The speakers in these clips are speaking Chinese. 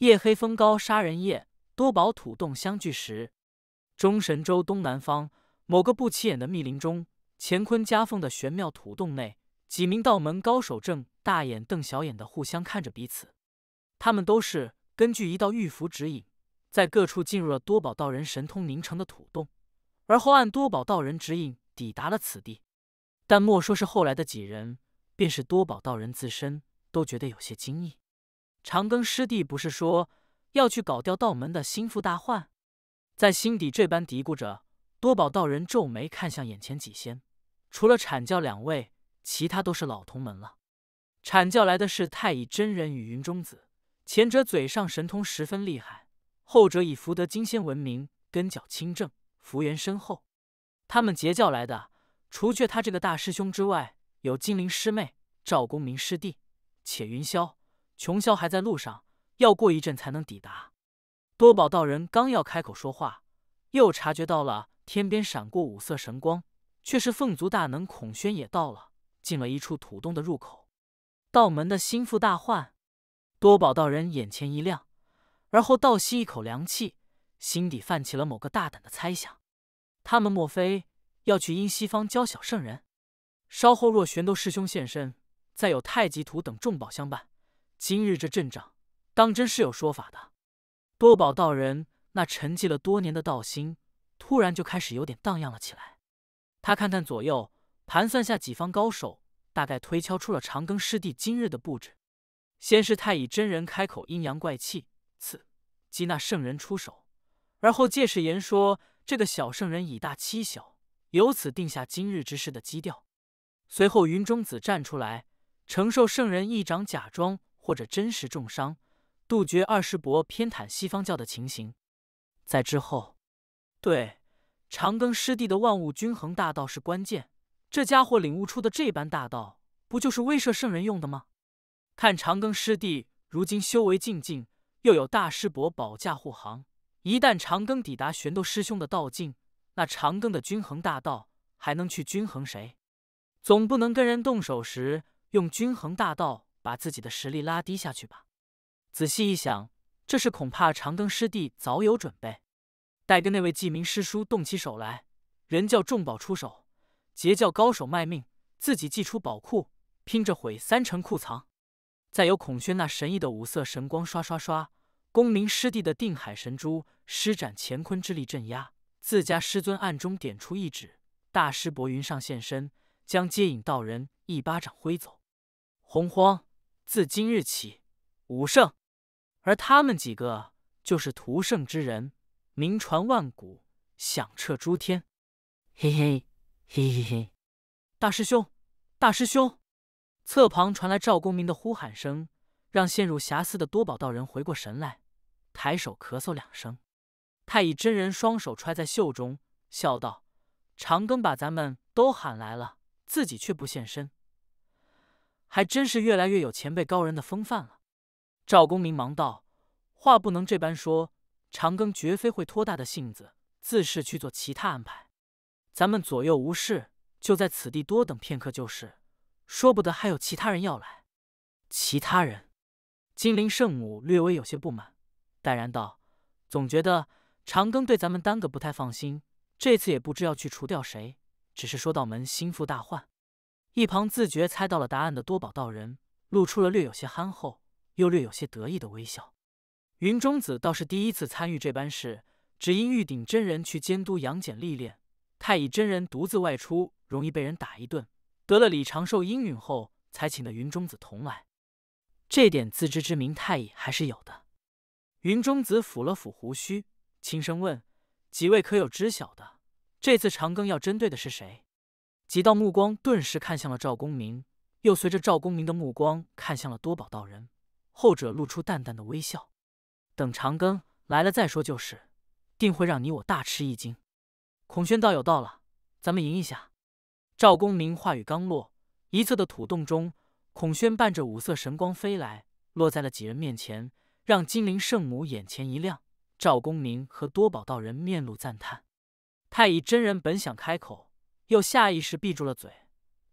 夜黑风高杀人夜，多宝土洞相聚时。中神州东南方某个不起眼的密林中，乾坤夹缝的玄妙土洞内，几名道门高手正大眼瞪小眼的互相看着彼此。他们都是根据一道玉符指引，在各处进入了多宝道人神通凝成的土洞，而后按多宝道人指引抵达了此地。但莫说是后来的几人，便是多宝道人自身，都觉得有些惊异。长庚师弟不是说要去搞掉道门的心腹大患？在心底这般嘀咕着，多宝道人皱眉看向眼前几仙，除了阐教两位，其他都是老同门了。阐教来的是太乙真人与云中子，前者嘴上神通十分厉害，后者以福德金仙闻名，根脚清正，福缘深厚。他们截教来的，除却他这个大师兄之外，有金陵师妹、赵公明师弟，且云霄。琼霄还在路上，要过一阵才能抵达。多宝道人刚要开口说话，又察觉到了天边闪过五色神光，却是凤族大能孔宣也到了，进了一处土洞的入口。道门的心腹大患，多宝道人眼前一亮，而后倒吸一口凉气，心底泛起了某个大胆的猜想：他们莫非要去阴西方教小圣人？稍后若玄都师兄现身，再有太极图等重宝相伴。今日这阵仗，当真是有说法的。多宝道人那沉寂了多年的道心，突然就开始有点荡漾了起来。他看看左右，盘算下几方高手，大概推敲出了长庚师弟今日的布置。先是太乙真人开口阴阳怪气，次激那圣人出手，而后借势言说这个小圣人以大欺小，由此定下今日之事的基调。随后云中子站出来，承受圣人一掌，假装。或者真实重伤，杜绝二师伯偏袒西方教的情形。在之后，对长庚师弟的万物均衡大道是关键。这家伙领悟出的这般大道，不就是威慑圣人用的吗？看长庚师弟如今修为进境，又有大师伯保驾护航，一旦长庚抵达玄斗师兄的道境，那长庚的均衡大道还能去均衡谁？总不能跟人动手时用均衡大道。把自己的实力拉低下去吧。仔细一想，这事恐怕长庚师弟早有准备。待跟那位记名师叔动起手来，人教重宝出手，截教高手卖命，自己祭出宝库，拼着毁三成库藏。再有孔宣那神异的五色神光，刷刷刷！公明师弟的定海神珠施展乾坤之力镇压，自家师尊暗中点出一指，大师伯云上现身，将接引道人一巴掌挥走。洪荒。自今日起，武圣，而他们几个就是屠圣之人，名传万古，响彻诸天。嘿嘿嘿嘿嘿！大师兄，大师兄！侧旁传来赵公明的呼喊声，让陷入遐思的多宝道人回过神来，抬手咳嗽两声。太乙真人双手揣在袖中，笑道：“长庚把咱们都喊来了，自己却不现身。”还真是越来越有前辈高人的风范了。赵公明忙道：“话不能这般说，长庚绝非会拖大的性子，自是去做其他安排。咱们左右无事，就在此地多等片刻就是。说不得还有其他人要来。”其他人，金灵圣母略微有些不满，淡然道：“总觉得长庚对咱们耽搁不太放心。这次也不知要去除掉谁，只是说道门心腹大患。”一旁自觉猜到了答案的多宝道人，露出了略有些憨厚又略有些得意的微笑。云中子倒是第一次参与这般事，只因玉鼎真人去监督杨戬历练，太乙真人独自外出，容易被人打一顿。得了李长寿应允后，才请的云中子同来。这点自知之明，太乙还是有的。云中子抚了抚胡须，轻声问：“几位可有知晓的？这次长庚要针对的是谁？”几道目光顿时看向了赵公明，又随着赵公明的目光看向了多宝道人，后者露出淡淡的微笑。等长庚来了再说，就是定会让你我大吃一惊。孔宣道友到了，咱们迎一下。赵公明话语刚落，一侧的土洞中，孔宣伴着五色神光飞来，落在了几人面前，让金灵圣母眼前一亮，赵公明和多宝道人面露赞叹。太乙真人本想开口。又下意识闭住了嘴，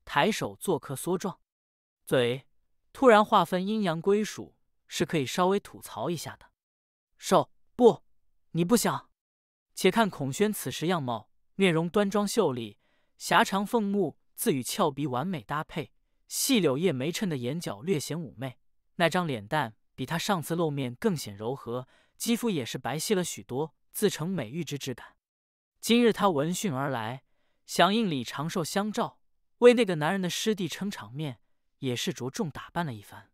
抬手做客缩状，嘴突然划分阴阳归属是可以稍微吐槽一下的。受不，你不想？且看孔宣此时样貌，面容端庄秀丽，狭长凤目自与翘鼻完美搭配，细柳叶眉衬的眼角略显妩媚。那张脸蛋比他上次露面更显柔和，肌肤也是白皙了许多，自成美玉之质感。今日他闻讯而来。响应李长寿相召，为那个男人的师弟撑场面，也是着重打扮了一番。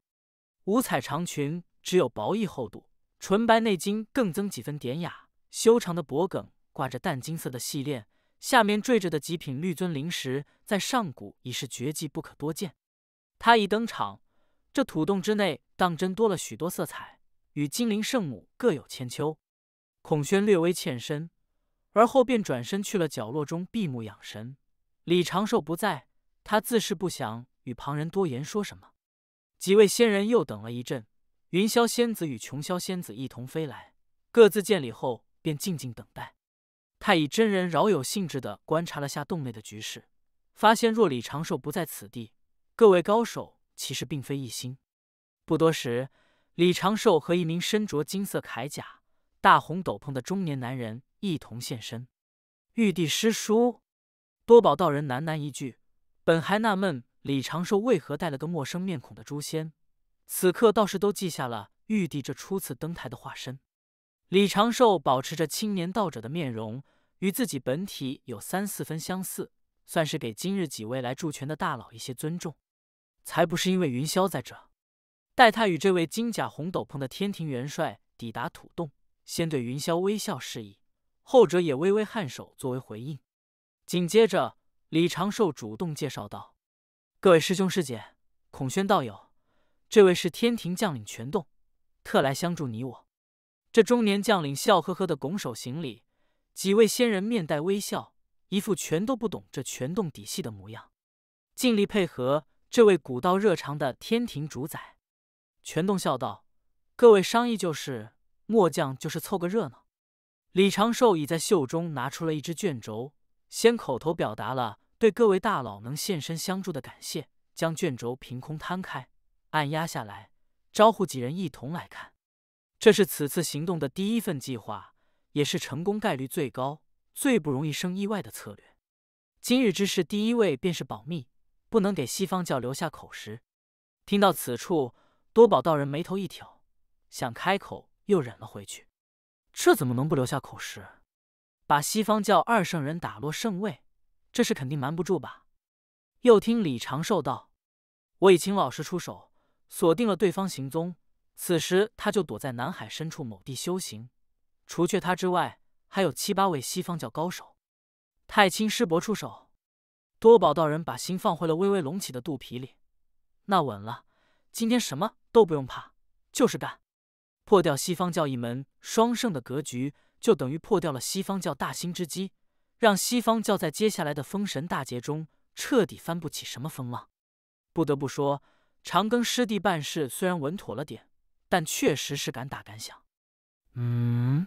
五彩长裙只有薄衣厚度，纯白内襟更增几分典雅。修长的脖颈挂着淡金色的细链，下面缀着的极品绿尊灵石，在上古已是绝迹不可多见。他一登场，这土洞之内当真多了许多色彩，与金陵圣母各有千秋。孔宣略微欠身。而后便转身去了角落中闭目养神。李长寿不在，他自是不想与旁人多言说什么。几位仙人又等了一阵，云霄仙子与琼霄仙子一同飞来，各自见礼后便静静等待。太乙真人饶有兴致地观察了下洞内的局势，发现若李长寿不在此地，各位高手其实并非一心。不多时，李长寿和一名身着金色铠甲、大红斗篷的中年男人。一同现身，玉帝师叔，多宝道人喃喃一句：“本还纳闷李长寿为何带了个陌生面孔的诛仙，此刻倒是都记下了玉帝这初次登台的化身。”李长寿保持着青年道者的面容，与自己本体有三四分相似，算是给今日几位来助拳的大佬一些尊重。才不是因为云霄在这，待他与这位金甲红斗篷的天庭元帅抵达土洞，先对云霄微笑示意。后者也微微颔首作为回应，紧接着李长寿主动介绍道：“各位师兄师姐，孔宣道友，这位是天庭将领全洞，特来相助你我。”这中年将领笑呵呵的拱手行礼。几位仙人面带微笑，一副全都不懂这全洞底细的模样，尽力配合这位古道热肠的天庭主宰。全洞笑道：“各位商议就是，末将就是凑个热闹。”李长寿已在袖中拿出了一只卷轴，先口头表达了对各位大佬能现身相助的感谢，将卷轴凭空摊开，按压下来，招呼几人一同来看。这是此次行动的第一份计划，也是成功概率最高、最不容易生意外的策略。今日之事，第一位便是保密，不能给西方教留下口实。听到此处，多宝道人眉头一挑，想开口又忍了回去。这怎么能不留下口实？把西方教二圣人打落圣位，这事肯定瞒不住吧？又听李长寿道：“我已请老师出手，锁定了对方行踪。此时他就躲在南海深处某地修行。除却他之外，还有七八位西方教高手。”太清师伯出手，多宝道人把心放回了微微隆起的肚皮里。那稳了，今天什么都不用怕，就是干。破掉西方教一门双圣的格局，就等于破掉了西方教大兴之机，让西方教在接下来的封神大劫中彻底翻不起什么风浪。不得不说，长庚师弟办事虽然稳妥了点，但确实是敢打敢想。嗯，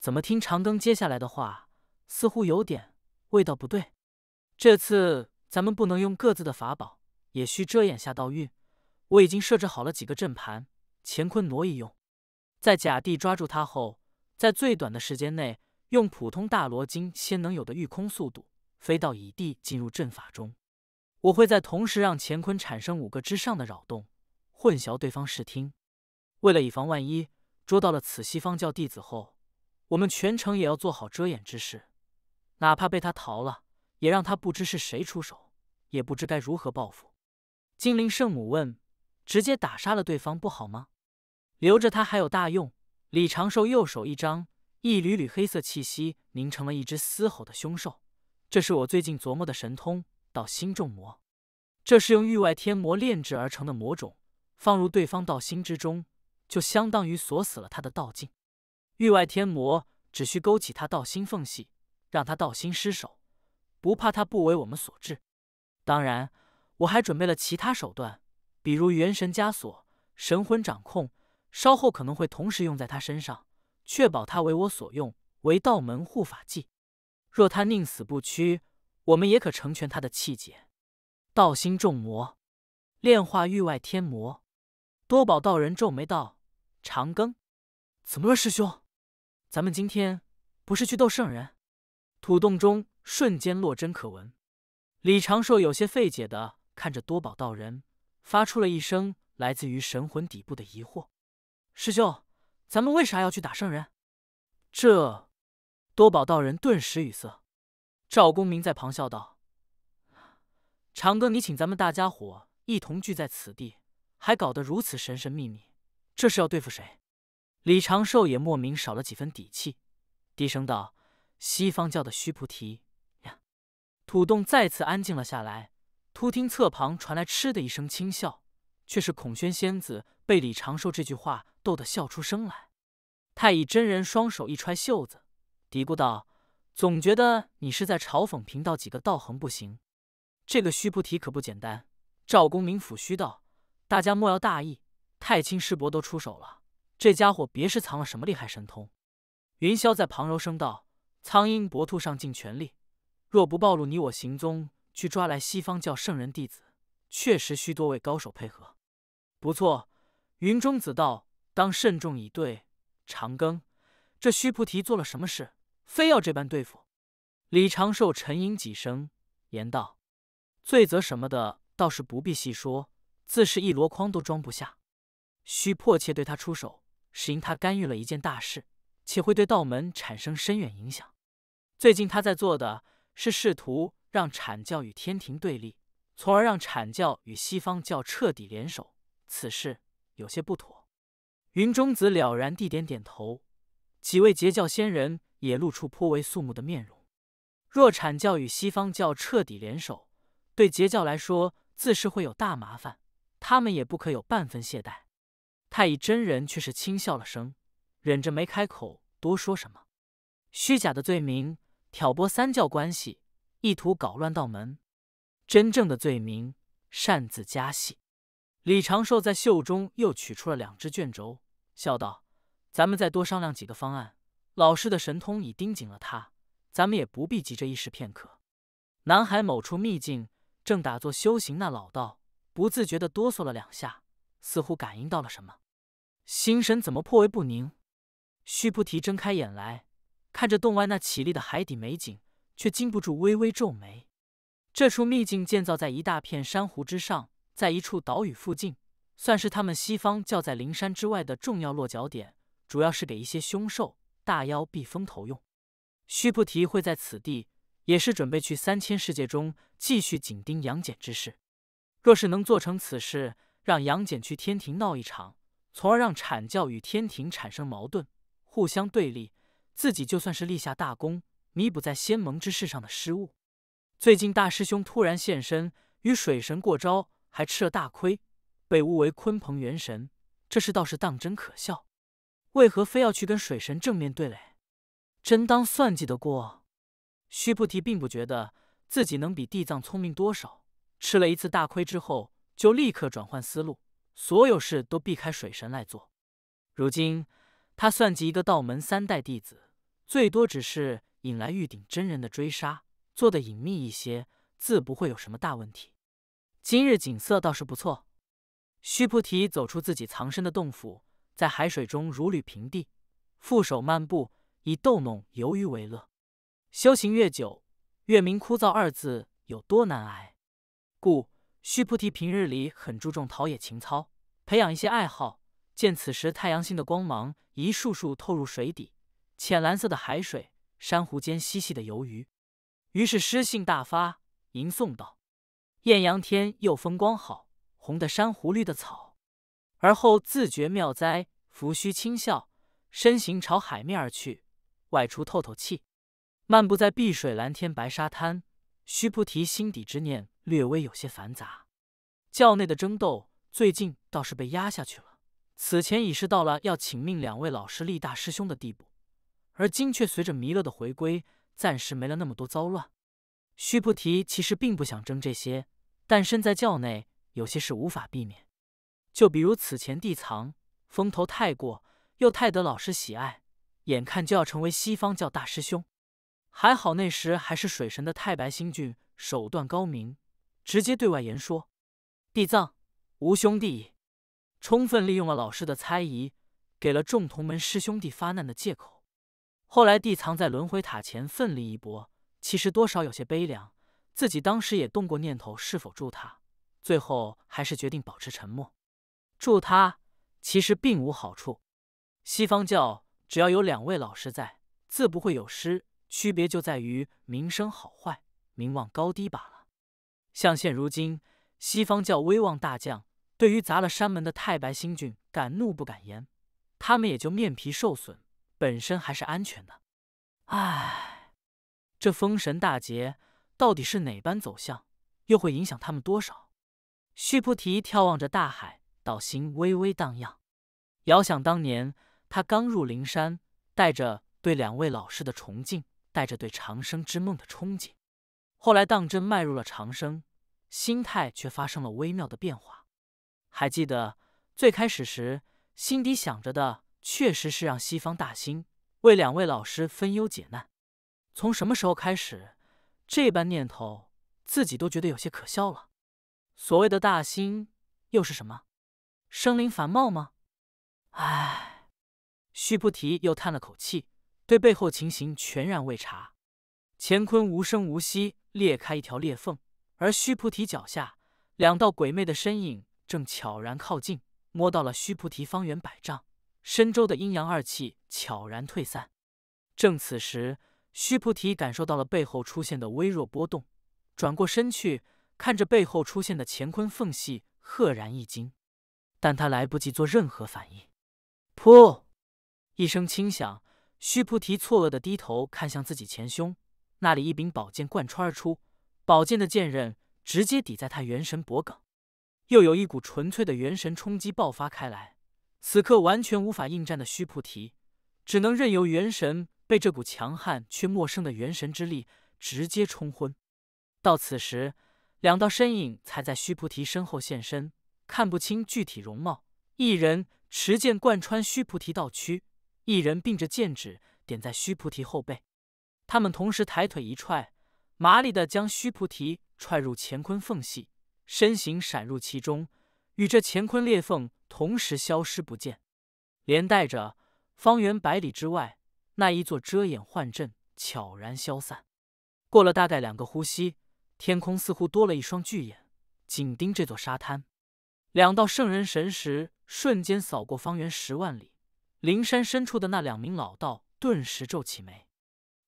怎么听长庚接下来的话，似乎有点味道不对？这次咱们不能用各自的法宝，也需遮掩下道运。我已经设置好了几个阵盘，乾坤挪移用。在甲地抓住他后，在最短的时间内，用普通大罗金仙能有的御空速度，飞到乙地进入阵法中。我会在同时让乾坤产生五个之上的扰动，混淆对方视听。为了以防万一，捉到了此西方教弟子后，我们全程也要做好遮掩之事。哪怕被他逃了，也让他不知是谁出手，也不知该如何报复。精灵圣母问：“直接打杀了对方不好吗？”留着他还有大用。李长寿右手一张，一缕缕黑色气息凝成了一只嘶吼的凶兽。这是我最近琢磨的神通——道心众魔。这是用域外天魔炼制而成的魔种，放入对方道心之中，就相当于锁死了他的道境。域外天魔只需勾起他道心缝隙，让他道心失守，不怕他不为我们所制。当然，我还准备了其他手段，比如元神枷锁、神魂掌控。稍后可能会同时用在他身上，确保他为我所用，为道门护法祭。若他宁死不屈，我们也可成全他的气节。道心众魔，炼化域外天魔。多宝道人皱眉道：“长庚，怎么了，师兄？咱们今天不是去斗圣人？”土洞中瞬间落针可闻。李长寿有些费解的看着多宝道人，发出了一声来自于神魂底部的疑惑。师兄，咱们为啥要去打圣人？这，多宝道人顿时语塞。赵公明在旁笑道：“长哥，你请咱们大家伙一同聚在此地，还搞得如此神神秘秘，这是要对付谁？”李长寿也莫名少了几分底气，低声道：“西方教的须菩提呀。”土洞再次安静了下来，突听侧旁传来嗤的一声轻笑，却是孔宣仙子被李长寿这句话。逗得笑出声来，太乙真人双手一揣袖子，嘀咕道：“总觉得你是在嘲讽贫道几个道行不行。”这个须菩提可不简单。赵公明府虚道：“大家莫要大意，太清师伯都出手了，这家伙别是藏了什么厉害神通？”云霄在旁柔声道：“苍鹰搏兔，上尽全力。若不暴露你我行踪，去抓来西方教圣人弟子，确实需多位高手配合。”不错，云中子道。当慎重以对。长庚，这须菩提做了什么事，非要这般对付？李长寿沉吟几声，言道：“罪责什么的，倒是不必细说，自是一箩筐都装不下。须迫切对他出手，是因他干预了一件大事，且会对道门产生深远影响。最近他在做的是试图让阐教与天庭对立，从而让阐教与西方教彻底联手。此事有些不妥。”云中子了然地点点头，几位截教仙人也露出颇为肃穆的面容。若阐教与西方教彻底联手，对截教来说自是会有大麻烦，他们也不可有半分懈怠。太乙真人却是轻笑了声，忍着没开口多说什么。虚假的罪名，挑拨三教关系，意图搞乱道门；真正的罪名，擅自加戏。李长寿在袖中又取出了两只卷轴。笑道：“咱们再多商量几个方案。老师的神通已盯紧了他，咱们也不必急着一时片刻。”南海某处秘境，正打坐修行那老道，不自觉的哆嗦了两下，似乎感应到了什么，心神怎么颇为不宁？须菩提睁开眼来，看着洞外那绮丽的海底美景，却禁不住微微皱眉。这处秘境建造在一大片珊瑚之上，在一处岛屿附近。算是他们西方教在灵山之外的重要落脚点，主要是给一些凶兽、大妖避风头用。须菩提会在此地，也是准备去三千世界中继续紧盯杨戬之事。若是能做成此事，让杨戬去天庭闹一场，从而让阐教与天庭产生矛盾，互相对立，自己就算是立下大功，弥补在仙盟之事上的失误。最近大师兄突然现身，与水神过招，还吃了大亏。被误为鲲鹏元神，这事倒是当真可笑。为何非要去跟水神正面对垒？真当算计得过？须菩提并不觉得自己能比地藏聪明多少。吃了一次大亏之后，就立刻转换思路，所有事都避开水神来做。如今他算计一个道门三代弟子，最多只是引来玉鼎真人的追杀，做的隐秘一些，自不会有什么大问题。今日景色倒是不错。须菩提走出自己藏身的洞府，在海水中如履平地，负手漫步，以逗弄游鱼为乐。修行越久，越明枯燥二字有多难挨，故须菩提平日里很注重陶冶情操，培养一些爱好。见此时太阳星的光芒一束束透入水底，浅蓝色的海水，珊瑚间嬉戏的游鱼，于是诗兴大发，吟诵道：“艳阳天又风光好。”红的珊瑚，绿的草，而后自觉妙哉，拂须轻笑，身形朝海面而去，外出透透气。漫步在碧水、蓝天、白沙滩，须菩提心底之念略微有些繁杂。教内的争斗最近倒是被压下去了，此前已是到了要请命两位老师、立大师兄的地步，而今却随着弥勒的回归，暂时没了那么多糟乱。须菩提其实并不想争这些，但身在教内。有些事无法避免，就比如此前地藏风头太过，又太得老师喜爱，眼看就要成为西方教大师兄。还好那时还是水神的太白星君手段高明，直接对外言说：“地藏无兄弟。”充分利用了老师的猜疑，给了众同门师兄弟发难的借口。后来地藏在轮回塔前奋力一搏，其实多少有些悲凉，自己当时也动过念头，是否助他？最后还是决定保持沉默，助他其实并无好处。西方教只要有两位老师在，自不会有失。区别就在于名声好坏、名望高低罢了。像现如今西方教威望大降，对于砸了山门的太白星君，敢怒不敢言，他们也就面皮受损，本身还是安全的。唉，这封神大劫到底是哪般走向，又会影响他们多少？须菩提眺望着大海，道心微微荡漾。遥想当年，他刚入灵山，带着对两位老师的崇敬，带着对长生之梦的憧憬。后来当真迈入了长生，心态却发生了微妙的变化。还记得最开始时，心底想着的确实是让西方大兴，为两位老师分忧解难。从什么时候开始，这般念头自己都觉得有些可笑了。所谓的大兴又是什么？生灵繁茂吗？唉，须菩提又叹了口气，对背后情形全然未察。乾坤无声无息裂开一条裂缝，而须菩提脚下两道鬼魅的身影正悄然靠近，摸到了须菩提方圆百丈身周的阴阳二气悄然退散。正此时，须菩提感受到了背后出现的微弱波动，转过身去。看着背后出现的乾坤缝隙，赫然一惊，但他来不及做任何反应。噗，一声轻响，须菩提错愕的低头看向自己前胸，那里一柄宝剑贯穿而出，宝剑的剑刃直接抵在他元神脖颈。又有一股纯粹的元神冲击爆发开来，此刻完全无法应战的须菩提，只能任由元神被这股强悍却陌生的元神之力直接冲昏。到此时。两道身影才在须菩提身后现身，看不清具体容貌。一人持剑贯穿须菩提道躯，一人并着剑指点在须菩提后背。他们同时抬腿一踹，麻利地将须菩提踹入乾坤缝隙，身形闪入其中，与这乾坤裂缝同时消失不见，连带着方圆百里之外那一座遮掩幻阵悄然消散。过了大概两个呼吸。天空似乎多了一双巨眼，紧盯这座沙滩。两道圣人神识瞬间扫过方圆十万里，灵山深处的那两名老道顿时皱起眉。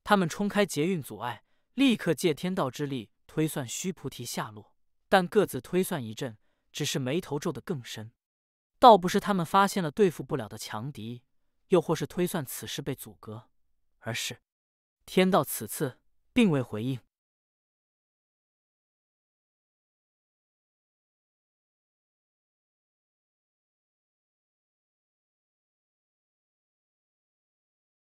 他们冲开劫运阻碍，立刻借天道之力推算须菩提下落，但各自推算一阵，只是眉头皱得更深。倒不是他们发现了对付不了的强敌，又或是推算此事被阻隔，而是天道此次并未回应。